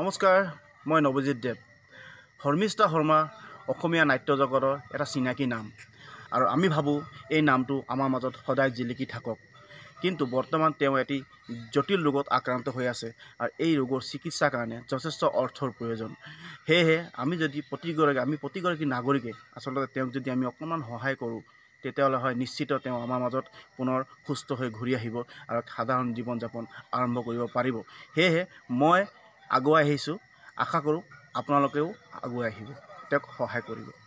নমস্কাৰ মই নৱজিৎ দেৱ শৰ্মিষ্ঠা শৰ্মা অসমীয়া নাট্যজগতৰ এটা চিনাকি নাম আৰু আমি ভাবোঁ এই নামটো আমাৰ মাজত সদায় জিলিকি থাকক কিন্তু বৰ্তমান তেওঁ এটি জটিল ৰোগত আক্ৰান্ত হৈ আছে আৰু এই ৰোগৰ চিকিৎসাৰ কাৰণে যথেষ্ট অৰ্থৰ প্ৰয়োজন সেয়েহে আমি যদি প্ৰতিগৰাকী আমি প্ৰতিগৰাকী নাগৰিকে আচলতে তেওঁক যদি আমি অকণমান সহায় কৰোঁ তেতিয়াহ'লে হয় নিশ্চিত তেওঁ আমাৰ মাজত পুনৰ সুস্থ হৈ ঘূৰি আহিব আৰু সাধাৰণ জীৱন যাপন আৰম্ভ কৰিব পাৰিব সেয়েহে মই আগুৱাই আহিছোঁ আশা কৰোঁ আপোনালোকেও আগুৱাই আহিব তেওঁক সহায় কৰিব